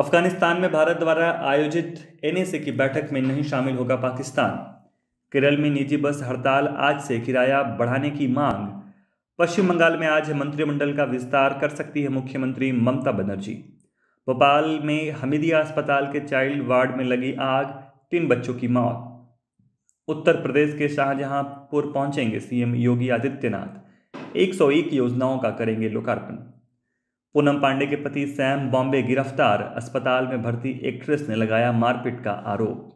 अफगानिस्तान में भारत द्वारा आयोजित एनएसए की बैठक में नहीं शामिल होगा पाकिस्तान केरल में निजी बस हड़ताल आज से किराया बढ़ाने की मांग पश्चिम बंगाल में आज मंत्रिमंडल का विस्तार कर सकती है मुख्यमंत्री ममता बनर्जी भोपाल में हमीदिया अस्पताल के चाइल्ड वार्ड में लगी आग तीन बच्चों की मौत उत्तर प्रदेश के शाहजहांपुर पहुंचेंगे सीएम योगी आदित्यनाथ 101 योजनाओं का करेंगे लोकार्पण पूनम पांडे के पति सैम बॉम्बे गिरफ्तार अस्पताल में भर्ती एक्ट्रेस ने लगाया मारपीट का आरोप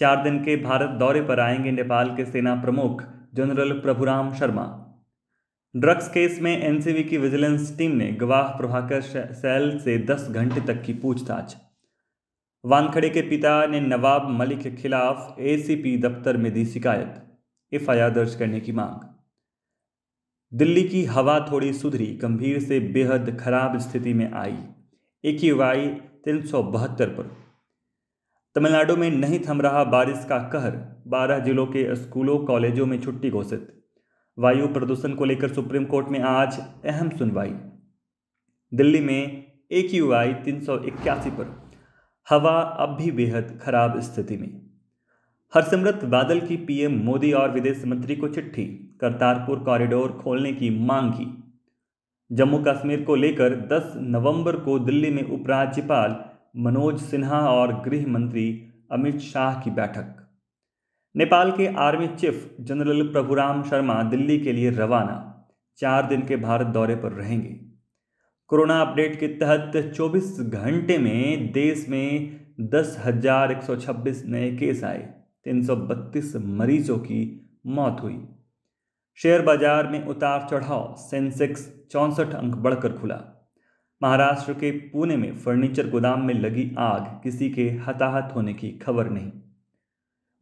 चार दिन के भारत दौरे पर आएंगे नेपाल के सेना प्रमुख general Prabhuram Sharma drugs case में एनसीबी की विजिलेंस टीम ने गवाह प्रभाकर सैल से दस घंटे तक की पूछताछ वानखड़े के पिता ने नवाब मलिक के खिलाफ एसीपी दफ्तर में दी शिकायत एफआईआर दर्ज करने की मांग दिल्ली की हवा थोड़ी सुधरी गंभीर से बेहद खराब स्थिति में आई एक ही वाई तीन सौ बहत्तर पर तमिलनाडु में नहीं थम रहा बारिश का कहर बारह जिलों के स्कूलों कॉलेजों में छुट्टी घोषित वायु प्रदूषण को लेकर सुप्रीम कोर्ट में आज अहम सुनवाई दिल्ली में एक यू आई तीन सौ इक्यासी पर हवा अब भी बेहद खराब स्थिति में हरसिमरत बादल की पीएम मोदी और विदेश मंत्री को चिट्ठी करतारपुर कॉरिडोर खोलने की मांग की जम्मू कश्मीर को लेकर 10 नवंबर को दिल्ली में उपराज्यपाल मनोज सिन्हा और गृह मंत्री अमित शाह की बैठक नेपाल के army chief general Prabhuram Sharma Delhi के लिए रवाना चार दिन के भारत दौरे पर रहेंगे कोरोना अपडेट के तहत 24 घंटे में देश में दस हजार एक सौ छब्बीस नए केस आए 332 मरीजों की मौत हुई शेयर बाजार में उतार चढ़ाव सेंसेक्स चौंसठ अंक बढ़कर खुला महाराष्ट्र के पुणे में फर्नीचर गोदाम में लगी आग किसी के हताहत होने की खबर नहीं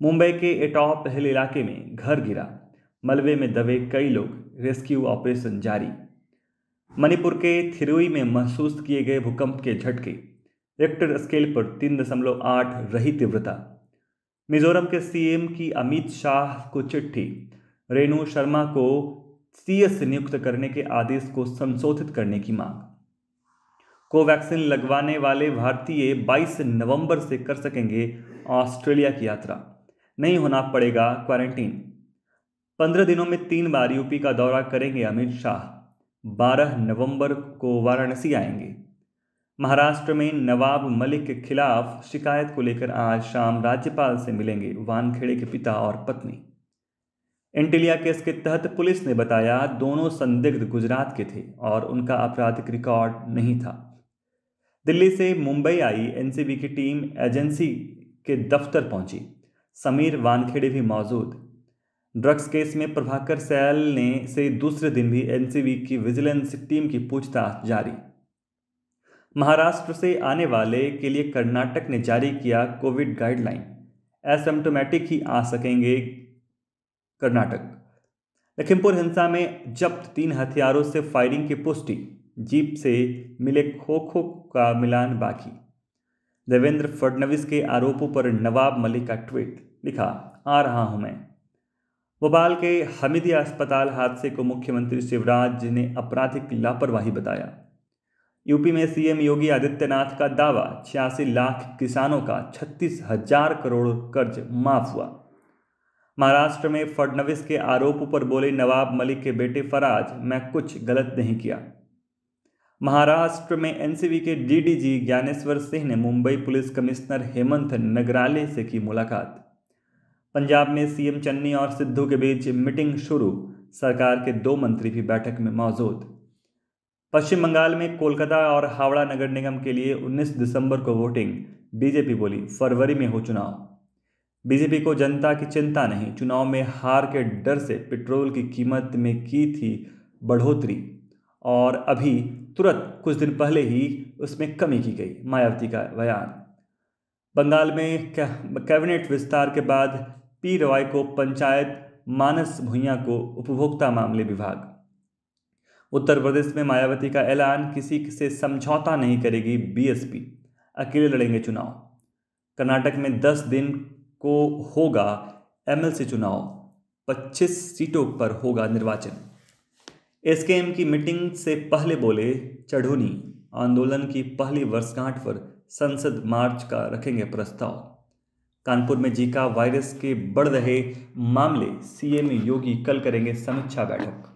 मुंबई के एटॉप हिल इलाके में घर गिरा मलबे में दबे कई लोग रेस्क्यू ऑपरेशन जारी मणिपुर के थिरुई में महसूस किए गए भूकंप के झटके रेक्टर स्केल पर तीन दशमलव आठ रही तीव्रता मिजोरम के सीएम की अमित शाह को चिट्ठी रेणु शर्मा को सीएस नियुक्त करने के आदेश को संशोधित करने की मांग कोवैक्सीन लगवाने वाले भारतीय 22 नवंबर से कर सकेंगे ऑस्ट्रेलिया की यात्रा नहीं होना पड़ेगा क्वारंटीन पंद्रह दिनों में तीन बार यूपी का दौरा करेंगे अमित शाह बारह नवंबर को वाराणसी आएंगे महाराष्ट्र में नवाब मलिक के खिलाफ शिकायत को लेकर आज शाम राज्यपाल से मिलेंगे वानखेड़े के पिता और पत्नी इंटिलिया केस के तहत पुलिस ने बताया दोनों संदिग्ध गुजरात के थे और उनका आपराधिक रिकॉर्ड नहीं था दिल्ली से मुंबई आई एनसीबी की टीम एजेंसी के दफ्तर पहुंची समीर वानखेड़े भी मौजूद ड्रग्स केस में प्रभाकर सैल ने से दूसरे दिन भी एनसीबी की विजिलेंस टीम की पूछताछ जारी महाराष्ट्र से आने वाले के लिए कर्नाटक ने जारी किया कोविड गाइडलाइन एसिम्टोमेटिक ही आ सकेंगे कर्नाटक लखीमपुर हिंसा में जब्त तीन हथियारों से फायरिंग की पुष्टि जीप से मिले खो खो का मिलान बाकी देवेंद्र फडणवीस के आरोपों पर नवाब मलिक का ट्वीट लिखा आ रहा हूं मैं भोपाल के हमीदिया अस्पताल हादसे को मुख्यमंत्री शिवराज जी ने आपराधिक लापरवाही बताया यूपी में सीएम योगी आदित्यनाथ का दावा छियासी लाख किसानों का छत्तीस हजार करोड़ कर्ज माफ हुआ महाराष्ट्र में फडणवीस के आरोप पर बोले नवाब मलिक के बेटे फराज मैं कुछ गलत नहीं किया महाराष्ट्र में एनसीबी के डीडीजी ज्ञानेश्वर सिंह ने मुंबई पुलिस कमिश्नर हेमंत नगराले से की मुलाकात पंजाब में सीएम चन्नी और सिद्धू के बीच मीटिंग शुरू सरकार के दो मंत्री भी बैठक में मौजूद पश्चिम बंगाल में कोलकाता और हावड़ा नगर निगम के लिए 19 दिसंबर को वोटिंग बीजेपी बोली फरवरी में हो चुनाव बीजेपी को जनता की चिंता नहीं चुनाव में हार के डर से पेट्रोल की कीमत में की थी बढ़ोतरी और अभी तुरंत कुछ दिन पहले ही उसमें कमी की गई मायावती का बयान बंगाल में कैबिनेट विस्तार के बाद पी रॉय को पंचायत मानस भुइया को उपभोक्ता मामले विभाग उत्तर प्रदेश में मायावती का ऐलान किसी से समझौता नहीं करेगी बीएसपी अकेले लड़ेंगे चुनाव कर्नाटक में 10 दिन को होगा एमएलसी चुनाव 25 सीटों पर होगा निर्वाचन एसकेएम की मीटिंग से पहले बोले चढ़ूनी आंदोलन की पहली वर्षगांठ पर संसद मार्च का रखेंगे प्रस्ताव कानपुर में जीका वायरस के बढ़ रहे मामले सीएम योगी कल करेंगे समीक्षा बैठक